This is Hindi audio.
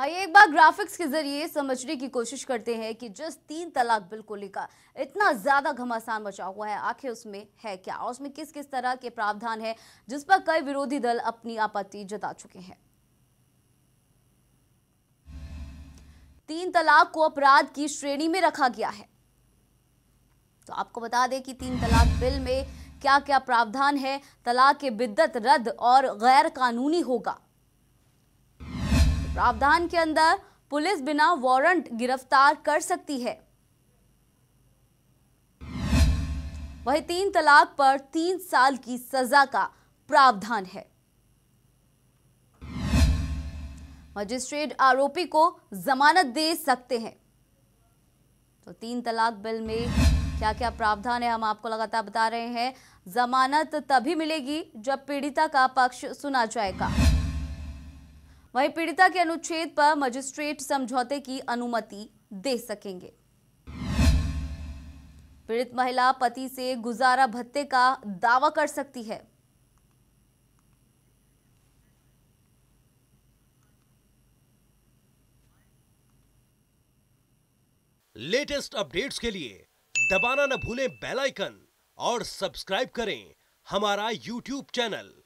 आइए एक बार ग्राफिक्स के जरिए समझने की कोशिश करते हैं कि जिस तीन तलाक बिल को लेकर इतना ज्यादा घमासान मचा हुआ है आखिर उसमें है क्या और उसमें किस किस तरह के प्रावधान है जिस पर कई विरोधी दल अपनी आपत्ति जता चुके हैं तीन तलाक को अपराध की श्रेणी में रखा गया है तो आपको बता दें कि तीन तलाक बिल में क्या क्या प्रावधान है तलाक के बिद्दत रद्द और गैर कानूनी होगा प्रावधान के अंदर पुलिस बिना वारंट गिरफ्तार कर सकती है वही तीन तलाक पर तीन साल की सजा का प्रावधान है मजिस्ट्रेट आरोपी को जमानत दे सकते हैं तो तीन तलाक बिल में क्या क्या प्रावधान है हम आपको लगातार बता रहे हैं जमानत तभी मिलेगी जब पीड़िता का पक्ष सुना जाएगा वहीं पीड़िता के अनुच्छेद पर मजिस्ट्रेट समझौते की अनुमति दे सकेंगे पीड़ित महिला पति से गुजारा भत्ते का दावा कर सकती है लेटेस्ट अपडेट्स के लिए दबाना न भूलें बेल आइकन और सब्सक्राइब करें हमारा यूट्यूब चैनल